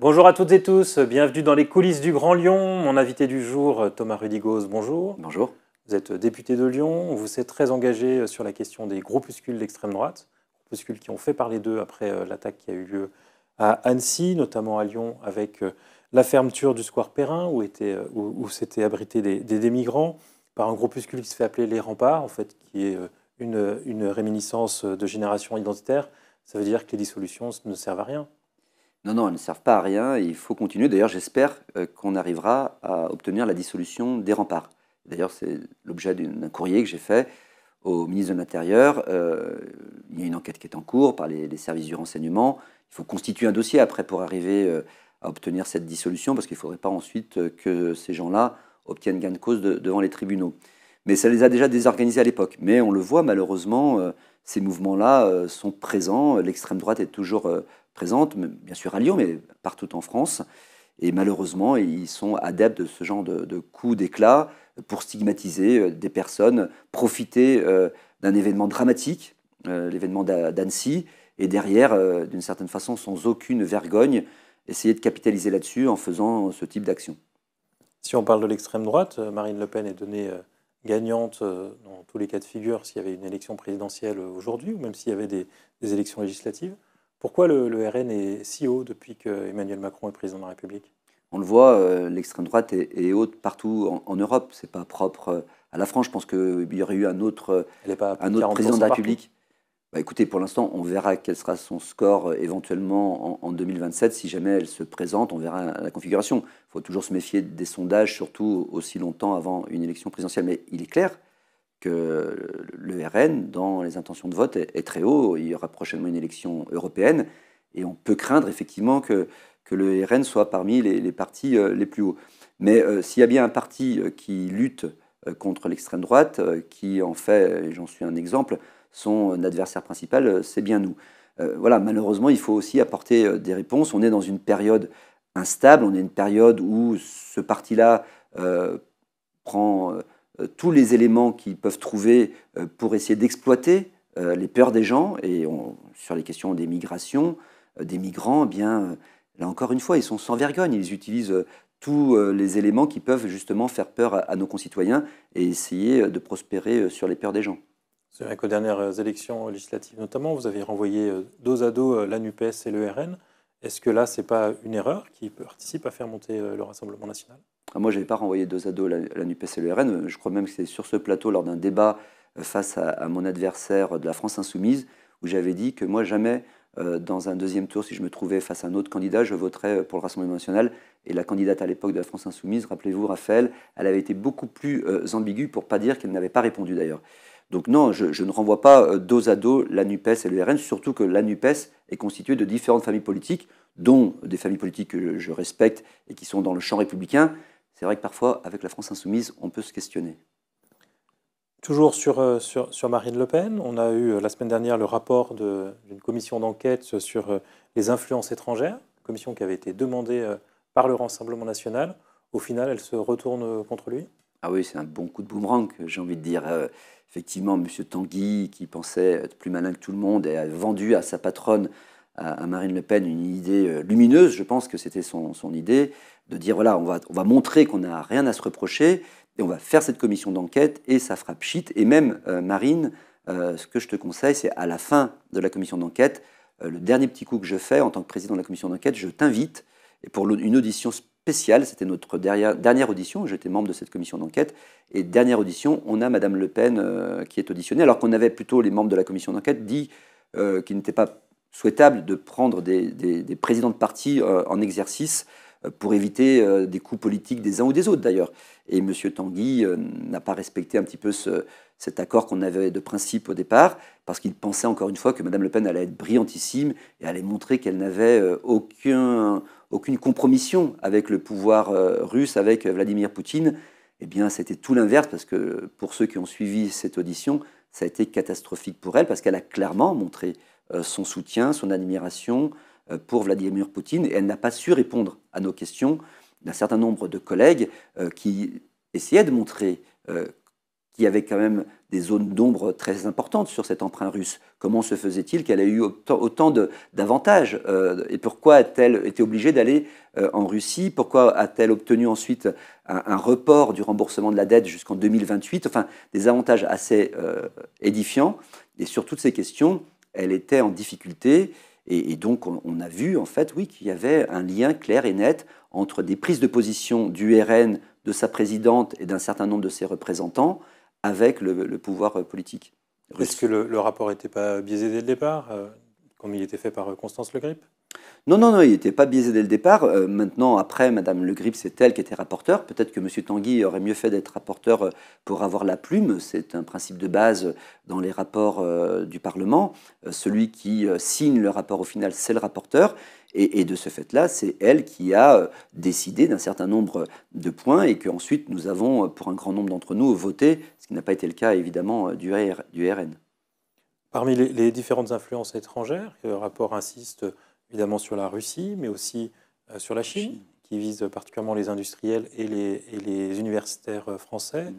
Bonjour à toutes et tous, bienvenue dans les coulisses du Grand Lyon. Mon invité du jour, Thomas Rudigoz, bonjour. Bonjour. Vous êtes député de Lyon, vous êtes très engagé sur la question des groupuscules d'extrême droite, groupuscules qui ont fait parler d'eux après euh, l'attaque qui a eu lieu à Annecy, notamment à Lyon, avec euh, la fermeture du square Perrin, où, euh, où, s'étaient abrités des, démigrants, par un groupuscule qui se fait appeler les remparts, en fait, qui est une réminiscence de génération identitaire. Ça veut dire que les dissolutions ne servent à rien. Non, non, elles ne servent pas à rien. il faut continuer. D'ailleurs, j'espère euh, qu'on arrivera à obtenir la dissolution des remparts. D'ailleurs, c'est l'objet d'un courrier que j'ai fait au ministre de l'Intérieur. Euh, il y a une enquête qui est en cours par les, services du renseignement. Il faut constituer un dossier après pour arriver euh, à obtenir cette dissolution, parce qu'il ne faudrait pas ensuite que ces gens-là obtiennent gain de cause devant les tribunaux. Mais ça les a déjà désorganisés à l'époque. Mais on le voit malheureusement, ces mouvements-là sont présents. L'extrême droite est toujours présente, bien sûr à Lyon, mais partout en France. Et malheureusement, ils sont adeptes de ce genre de, coups d'éclat pour stigmatiser euh, des personnes, profiter euh, d'un événement dramatique, euh, l'événement d'Annecy, et derrière, d'une certaine façon, sans aucune vergogne, essayer de capitaliser là-dessus en faisant ce type d'action. Si on parle de l'extrême droite, Marine Le Pen est donnée gagnante dans tous les cas de figure s'il y avait une élection présidentielle aujourd'hui, ou même s'il y avait des élections législatives. Pourquoi le, RN est si haut depuis que Emmanuel Macron est président de la République On le voit, euh, l'extrême droite est, haute partout en, Europe. Europe. C'est pas propre euh, à la France. Je pense qu'il euh, y aurait eu un autre, président de la République. Bah, écoutez, pour l'instant, on verra quel sera son score éventuellement en, en, 2027. Si jamais elle se présente, on verra la configuration. Il faut toujours se méfier des sondages, surtout aussi longtemps avant une élection présidentielle. Mais il est clair que le RN, dans les intentions de vote, est, très haut. Il y aura prochainement une élection européenne et on peut craindre effectivement que, que le RN soit parmi les, partis euh, les plus hauts. Mais euh, s'il y a bien un parti euh, qui lutte contre l'extrême droite, qui en fait, et j'en suis un exemple, son adversaire principal, c'est bien nous. voilà, malheureusement, il faut aussi apporter des réponses. On est dans une période instable, on est une période où ce parti-là prend euh, tous les éléments qu'ils peuvent trouver euh, pour essayer d'exploiter euh, les peurs des gens. Et sur les questions des migrations, des migrants, eh bien, là encore une fois, ils sont sans vergogne. Ils utilisent tous les éléments qui peuvent justement faire peur à, nos concitoyens et essayer de prospérer sur les peurs des gens. C'est vrai qu'aux dernières élections législatives notamment, vous avez renvoyé dos à dos la NUPES et le RN. Est-ce que là, ce n'est pas une erreur qui participe à faire monter le Rassemblement national ah, moi, je n'avais pas renvoyé dos à dos la NUPES et le RN. Je crois même que c'est sur ce plateau, lors d'un débat euh, face à, mon adversaire de la France Insoumise, où j'avais dit que moi, jamais, euh, dans un deuxième tour, si je me trouvais face à un autre candidat, je voterais euh, pour le Rassemblement national. Et la candidate à l'époque de la France Insoumise, rappelez-vous, Raphaël, elle avait été beaucoup plus ambiguë pour pas dire qu'elle n'avait pas répondu d'ailleurs. Donc non, je, ne renvoie pas dos à dos la NUPES et le RN, surtout que la NUPES est constituée de différentes familles politiques, dont des familles politiques que je respecte et qui sont dans le champ républicain, c'est vrai que parfois, avec la France insoumise, on peut se questionner. Toujours sur, euh, sur, Marine Le Pen, on a eu euh, la semaine dernière le rapport d'une commission d'enquête sur euh, les influences étrangères, commission qui avait été demandée par le Rassemblement national. Au final, elle se retourne contre lui Ah oui, c'est un bon coup de boomerang, j'ai envie de dire. effectivement, M. Tanguy, qui pensait être plus malin que tout le monde, a vendu à sa patronne à, Marine Le Pen une idée euh, lumineuse, je pense que c'était son, son, idée, de dire voilà, on va, on va montrer qu'on n'a rien à se reprocher, et on va faire cette commission d'enquête, et ça fera pchit Et même, euh, Marine, euh, ce que je te conseille, c'est à la fin de la commission d'enquête, le dernier petit coup que je fais en tant que président de la commission d'enquête, je t'invite pour une audition spéciale, c'était notre dernière audition, j'étais membre de cette commission d'enquête, et dernière audition, on a Madame Le Pen qui est auditionnée, alors qu'on avait plutôt les membres de la commission d'enquête dit qu'ils n'étaient pas souhaitable de prendre des, présidents de parti euh, en exercice euh, pour éviter euh, des coups politiques des uns ou des autres d'ailleurs. Et M. Tanguy n'a pas respecté un petit peu cet accord qu'on avait de principe au départ, parce qu'il pensait encore une fois que Mme Le Pen allait être brillantissime et allait montrer qu'elle n'avait aucune compromission avec le pouvoir russe, avec Vladimir Poutine. Eh bien, c'était tout l'inverse, parce que pour ceux qui ont suivi cette audition, ça a été catastrophique pour elle, parce qu'elle a clairement montré euh, son soutien, son admiration euh, pour Vladimir Poutine, et elle n'a pas su répondre à nos questions d'un certain nombre de collègues euh, qui essayaient de montrer qu'il y avait quand même des zones d'ombre très importantes sur cet emprunt russe. Comment se faisait-il qu'elle ait eu autant, d'avantages Et pourquoi a-t-elle été obligée d'aller en Russie Pourquoi a-t-elle obtenu ensuite un, report du remboursement de la dette jusqu'en 2028 Enfin, des avantages assez édifiants. Et sur toutes ces questions, elle était en difficulté. Et, donc, on, a vu, en fait, oui, qu'il y avait un lien clair et net entre des prises de position du RN, de sa présidente et d'un certain nombre de ses représentants avec le, pouvoir euh, politique. Est-ce que le, rapport n'était pas biaisé dès le départ, euh, comme il était fait par euh, Constance Le Grip non, non, non, il n'était pas biaisé dès le départ. Euh, maintenant, après, Madame Le Grip, c'est elle qui était rapporteure. Peut-être que M. Tanguy aurait mieux fait d'être rapporteur euh, pour avoir la plume. C'est un principe de base euh, dans les rapports du Parlement. celui qui signe le rapport au final, c'est le rapporteur. Et, de ce fait-là, c'est elle qui a décidé d'un certain nombre de points et qu'ensuite nous avons, pour un grand nombre d'entre nous, voté, ce qui n'a pas été le cas évidemment du, RN. Parmi les, différentes influences étrangères le rapport insiste évidemment sur la Russie, mais aussi euh, sur la Chine, qui vise particulièrement les industriels et les, universitaires euh, français, mm.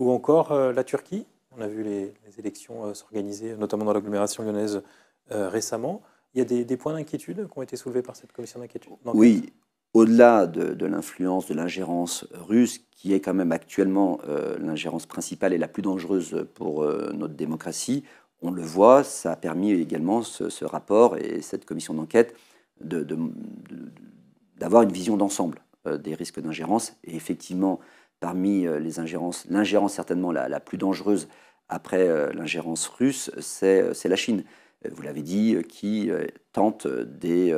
ou encore euh, la Turquie. On a vu les, élections s'organiser, notamment dans l'agglomération lyonnaise récemment. Il y a des, points d'inquiétude qui ont été soulevés par cette commission d'inquiétude Oui, au-delà de, l'influence, de l'ingérence russe, qui est quand même actuellement l'ingérence principale et la plus dangereuse pour notre démocratie, on le voit, ça a permis également ce, rapport et cette commission d'enquête d'avoir une vision d'ensemble euh, des risques d'ingérence. Et effectivement, parmi euh, les ingérences, l'ingérence certainement la, plus dangereuse après euh, l'ingérence russe, c'est la Chine, vous l'avez dit, qui tente des,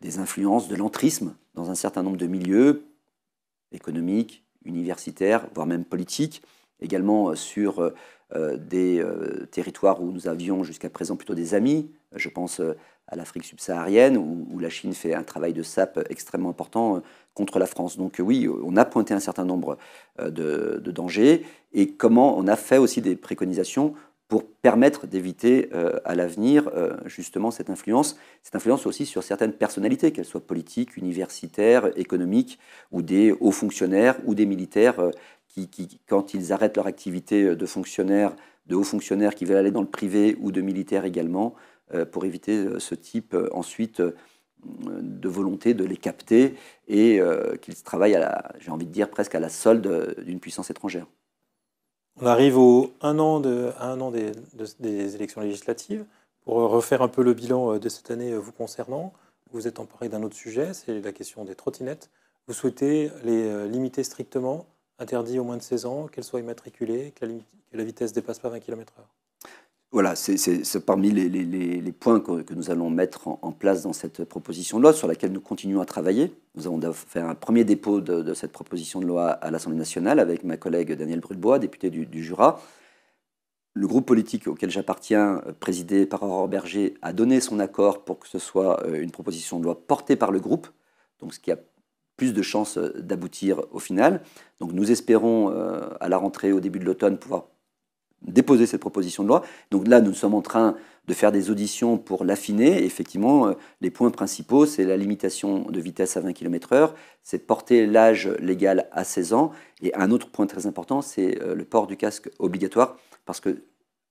des influences de l'entrisme dans un certain nombre de milieux économiques, universitaires, voire même politiques, également sur euh, des euh, territoires où nous avions jusqu'à présent plutôt des amis. Je pense euh, à l'Afrique subsaharienne, où, la Chine fait un travail de sape extrêmement important contre la France. Donc oui, on a pointé un certain nombre de, dangers et comment on a fait aussi des préconisations pour permettre d'éviter à l'avenir justement cette influence, cette influence aussi sur certaines personnalités, qu'elles soient politiques, universitaires, économiques, ou des hauts fonctionnaires, ou des militaires quand ils arrêtent leur activité euh, de fonctionnaires, de hauts fonctionnaires qui veulent aller dans le privé ou de militaires également, euh, pour éviter euh, ce type ensuite de volonté de les capter et qu'ils travaillent à j'ai envie de dire presque à la solde d'une puissance étrangère. On arrive au an, à un an des, des, élections législatives. Pour refaire un peu le bilan de cette année vous concernant, vous êtes emparé d'un autre sujet, c'est la question des trottinettes. Vous souhaitez les limiter strictement interdit aux moins de 16 ans, qu'elle soit immatriculée, que la, vitesse dépasse pas 20 km/h. Voilà, c'est parmi les, points que, nous allons mettre en, place dans cette proposition de loi sur laquelle nous continuons à travailler. Nous avons fait un premier dépôt de, cette proposition de loi à l'Assemblée nationale avec ma collègue Danielle Brulbois, députée du, du Jura. Le groupe politique auquel j'appartiens, euh, présidé par Aurore Berger, a donné son accord pour que ce soit euh, une proposition de loi portée par le groupe, donc ce qui a plus de chances euh, d'aboutir au final. Donc nous espérons euh, à la rentrée, au début de l'automne, pouvoir déposer cette proposition de loi. Donc là, nous sommes en train de faire des auditions pour l'affiner. Effectivement, euh, les points principaux, c'est la limitation de vitesse à 20 km/h, c'est de porter l'âge légal à 16 ans, et un autre point très important, c'est le port du casque obligatoire, parce que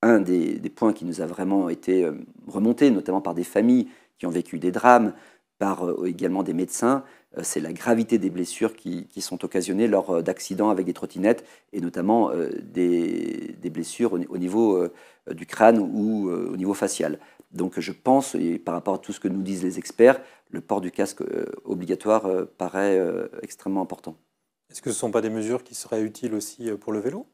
un des points qui nous a vraiment été remonté, notamment par des familles qui ont vécu des drames, par euh, également des médecins, euh, c'est la gravité des blessures qui, sont occasionnées lors euh, d'accidents avec des trottinettes et notamment des, blessures au, niveau du crâne ou au niveau facial. Donc je pense, et par rapport à tout ce que nous disent les experts, le port du casque obligatoire paraît extrêmement important. Est-ce que ce ne sont pas des mesures qui seraient utiles aussi pour le vélo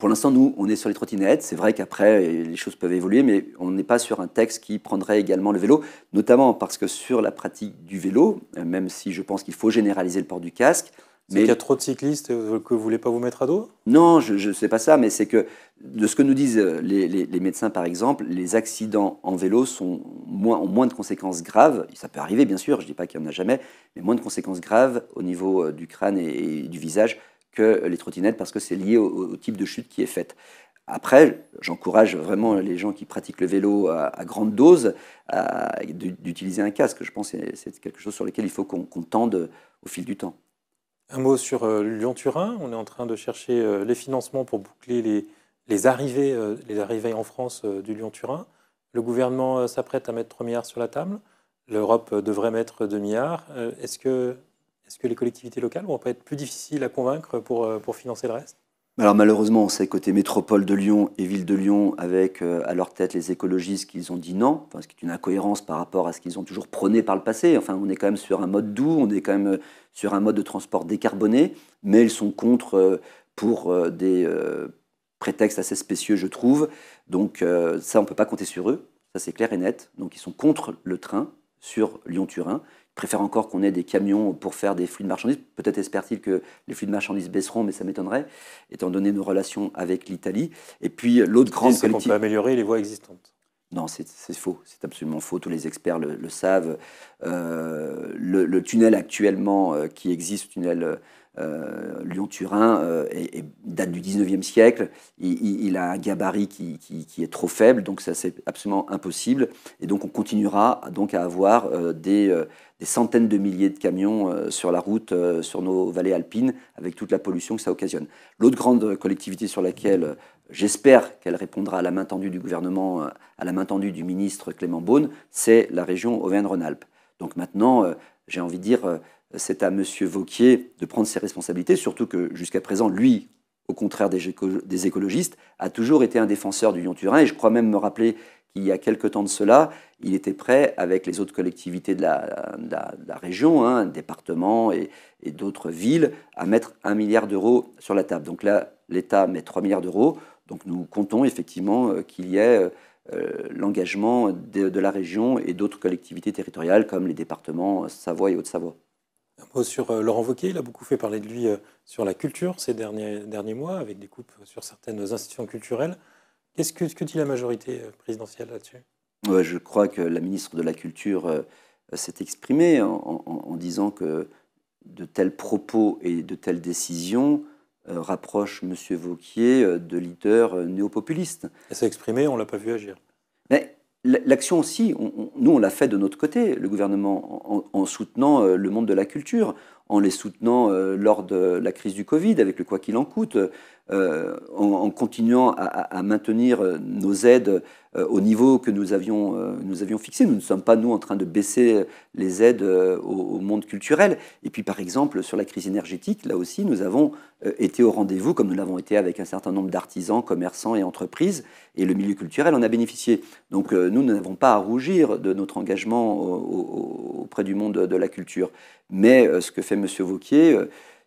pour l'instant, nous, on est sur les trottinettes. C'est vrai qu'après, les choses peuvent évoluer, mais on n'est pas sur un texte qui prendrait également le vélo, notamment parce que sur la pratique du vélo, euh, même si je pense qu'il faut généraliser le port du casque, mais... Il y a trop de cyclistes que vous ne voulez pas vous mettre à dos Non, je ne sais pas ça, mais c'est que de ce que nous disent euh, les, médecins, par exemple, les accidents en vélo sont moins, ont moins de conséquences graves. Ça peut arriver, bien sûr, je ne dis pas qu'il n'y en a jamais, mais moins de conséquences graves au niveau euh, du crâne et du visage que les trottinettes parce que c'est lié au, type de chute qui est faite. Après, j'encourage vraiment les gens qui pratiquent le vélo à, grande dose d'utiliser un casque. Je pense que c'est quelque chose sur lequel il faut qu'on tende au fil du temps. Un mot sur euh, Lyon-Turin. On est en train de chercher euh, les financements pour boucler les, les arrivées, euh, les arrivées en France du Lyon-Turin. Le gouvernement s'apprête à mettre 3 milliards sur la table. L'Europe devrait mettre 2 milliards. Est-ce que est-ce que les collectivités locales vont être plus difficiles à convaincre pour, euh, pour financer le reste alors malheureusement, on sait côté métropole de Lyon et ville de Lyon, avec euh, à leur tête les écologistes qu'ils ont dit non, enfin, ce qui est une incohérence par rapport à ce qu'ils ont toujours prôné par le passé. Enfin, on est quand même sur un mode doux, on est quand même euh, sur un mode de transport décarboné, mais ils sont contre pour des prétextes assez spécieux, je trouve. Donc ça, on ne peut pas compter sur eux, ça c'est clair et net. Donc ils sont contre le train sur Lyon-Turin préfère encore qu'on ait des camions pour faire des flux de marchandises. Peut-être espère-t-il que les flux de marchandises baisseront, mais ça m'étonnerait, étant donné nos relations avec l'Italie. Et puis l'autre grande c'est ce qu'on peut améliorer les voies existantes. Non, c'est faux, c'est absolument faux, tous les experts le, savent. Euh, le, le, tunnel actuellement euh, qui existe, le tunnel euh, euh, Lyon-Turin euh, date du 19e siècle. Il, a un gabarit qui, est trop faible, donc ça c'est absolument impossible. Et donc on continuera donc à avoir euh, des, des, centaines de milliers de camions sur la route, sur nos vallées alpines, avec toute la pollution que ça occasionne. L'autre grande collectivité sur laquelle j'espère qu'elle répondra à la main tendue du gouvernement, à la main tendue du ministre Clément Beaune, c'est la région Auvergne-Rhône-Alpes. Donc maintenant, j'ai envie de dire c'est à M. Vauquier de prendre ses responsabilités, surtout que jusqu'à présent, lui, au contraire des, écologistes, a toujours été un défenseur du Lyon-Turin. Et je crois même me rappeler qu'il y a quelque temps de cela, il était prêt, avec les autres collectivités de la, région, hein, départements et, d'autres villes, à mettre un milliard d'euros sur la table. Donc là, l'État met 3 milliards d'euros. Donc nous comptons effectivement euh, qu'il y ait euh, euh, l'engagement de la région et d'autres collectivités territoriales comme les départements Savoie et Haute-Savoie. Un mot sur euh, Laurent Wauquiez, il a beaucoup fait parler de lui euh, sur la culture ces derniers, derniers mois, avec des coupes sur certaines institutions culturelles. Qu'est-ce que, que dit la majorité euh, présidentielle là-dessus Je crois que la ministre de la Culture s'est exprimée en, disant que de tels propos et de telles décisions rapprochent M. Vauquier de néo néopopuliste. Elle s'est exprimée, on ne l'a pas vu agir. L'action aussi, nous on l'a fait de notre côté, le gouvernement, en, soutenant euh, le monde de la culture, en les soutenant euh, lors de la crise du Covid, avec le quoi qu'il en coûte, euh, en, continuant à, maintenir euh, nos aides euh, au niveau que nous avions, nous avions fixé. Nous ne sommes pas, nous, en train de baisser les aides au, monde culturel. Et puis, par exemple, sur la crise énergétique, là aussi, nous avons été au rendez-vous, comme nous l'avons été avec un certain nombre d'artisans, commerçants et entreprises, et le milieu culturel en a bénéficié. Donc, nous n'avons pas à rougir de notre engagement auprès du monde de la culture. Mais ce que fait M. Vauquier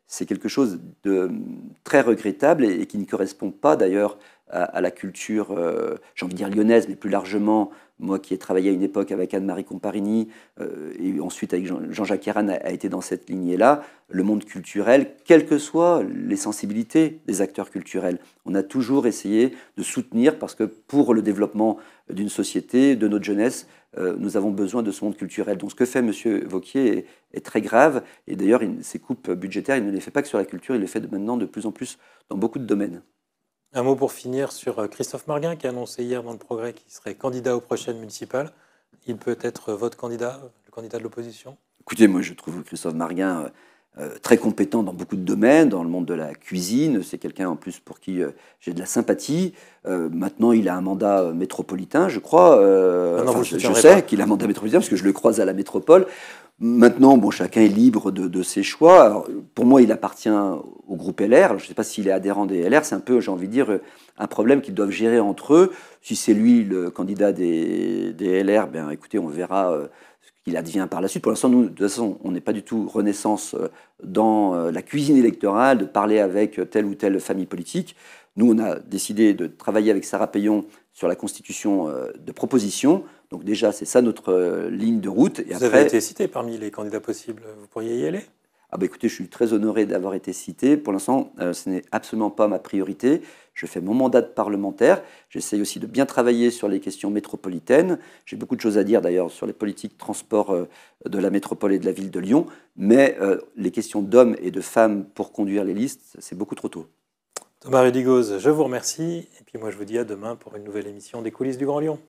c'est quelque chose de hum, très regrettable et, qui ne correspond pas d'ailleurs à, la culture, euh, j'ai envie de dire lyonnaise, mais plus largement, moi qui ai travaillé à une époque avec Anne-Marie Comparini, euh, et ensuite avec Jean-Jacques Herran a, été dans cette lignée-là, le monde culturel, quelles que soient les sensibilités des acteurs culturels, on a toujours essayé de soutenir parce que pour le développement d'une société, de notre jeunesse, euh, nous avons besoin de ce monde culturel. Donc ce que fait M. Vauquier est, est, très grave, et d'ailleurs ses coupes budgétaires, il ne les fait pas que sur la culture, il les fait maintenant de plus en plus dans beaucoup de domaines. Un mot pour finir sur euh, Christophe Marguin qui a annoncé hier dans le Progrès qu'il serait candidat aux prochaines municipales. Il peut être euh, votre candidat, le candidat de l'opposition Écoutez, moi je trouve Christophe Marguin euh, euh, très compétent dans beaucoup de domaines, dans le monde de la cuisine. C'est quelqu'un en plus pour qui euh, j'ai de la sympathie. Euh, maintenant, il a un mandat métropolitain, je crois. Ah je, sais qu'il a un mandat métropolitain parce que je le croise à la métropole. Maintenant, bon, chacun est libre de, ses choix. pour moi, il appartient au groupe LR. je ne sais pas s'il est adhérent des LR. C'est un peu, j'ai envie de dire, un problème qu'ils doivent gérer entre eux. Si c'est lui le candidat des, LR, bien, écoutez, on verra il advient par la suite. Pour l'instant, nous, de toute façon, on n'est pas du tout renaissance euh, dans euh, la cuisine électorale, de parler avec euh, telle ou telle famille politique. Nous, on a décidé de travailler avec Sarah Payon sur la constitution de proposition. Donc déjà, c'est ça notre ligne de route. Et vous avez été cité parmi les candidats possibles. Vous pourriez y aller ah bah écoutez, je suis très honoré d'avoir été cité. Pour l'instant, euh, ce n'est absolument pas ma priorité. Je fais mon mandat de parlementaire. J'essaye aussi de bien travailler sur les questions métropolitaines. J'ai beaucoup de choses à dire d'ailleurs sur les politiques de transport euh, de la métropole et de la ville de Lyon. Mais euh, les questions d'hommes et de femmes pour conduire les listes, c'est beaucoup trop tôt. Thomas Rudigoz, je vous remercie. Et puis moi, je vous dis à demain pour une nouvelle émission des coulisses du Grand Lyon.